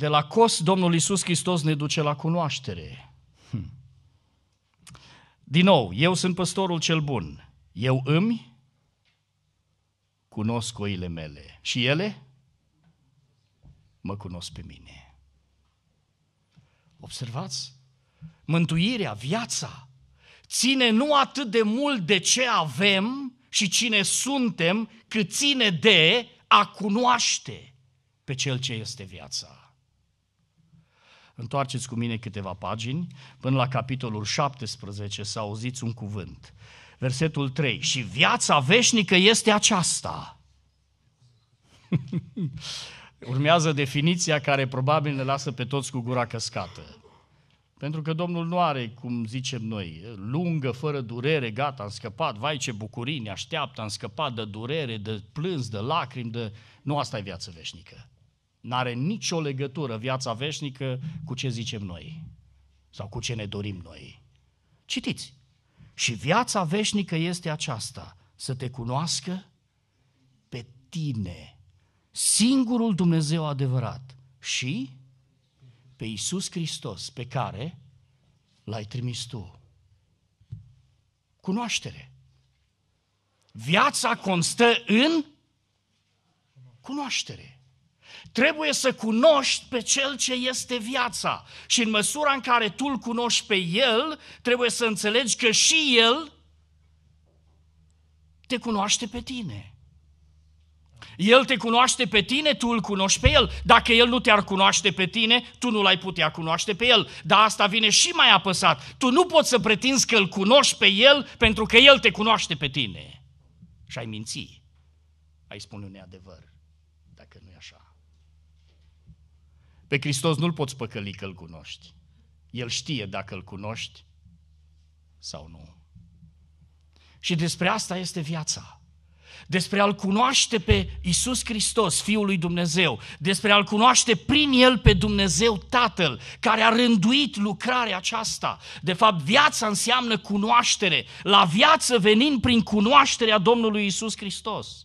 de la cos, Domnul Iisus Hristos ne duce la cunoaștere. Hm. Din nou, eu sunt păstorul cel bun. Eu îmi cunosc oile mele. Și ele mă cunosc pe mine. Observați? Mântuirea, viața, ține nu atât de mult de ce avem și cine suntem, cât ține de a cunoaște pe cel ce este viața. Întoarceți cu mine câteva pagini, până la capitolul 17 să auziți un cuvânt. Versetul 3. Și viața veșnică este aceasta. Urmează definiția care probabil ne lasă pe toți cu gura căscată. Pentru că Domnul nu are, cum zicem noi, lungă, fără durere, gata, am scăpat, vai ce bucurii ne așteaptă, am scăpat de durere, de plâns, de lacrimi, de... Nu asta e viață veșnică. N-are nicio legătură viața veșnică cu ce zicem noi sau cu ce ne dorim noi. Citiți. Și viața veșnică este aceasta, să te cunoască pe tine, singurul Dumnezeu adevărat și pe Iisus Hristos pe care l-ai trimis tu. Cunoaștere. Viața constă în cunoaștere. Trebuie să cunoști pe cel ce este viața. Și în măsura în care tu îl cunoști pe el, trebuie să înțelegi că și el te cunoaște pe tine. El te cunoaște pe tine, tu îl cunoști pe el. Dacă el nu te-ar cunoaște pe tine, tu nu l-ai putea cunoaște pe el. Dar asta vine și mai apăsat. Tu nu poți să pretinzi că îl cunoști pe el pentru că el te cunoaște pe tine. Și ai minți. Ai spune un adevăr, dacă nu e așa. Pe Hristos nu-L poți păcăli că l cunoști. El știe dacă îl cunoști sau nu. Și despre asta este viața. Despre a-L cunoaște pe Isus Hristos, Fiul lui Dumnezeu, despre a-L cunoaște prin El pe Dumnezeu Tatăl, care a rânduit lucrarea aceasta. De fapt, viața înseamnă cunoaștere, la viață venind prin cunoașterea Domnului Isus Hristos.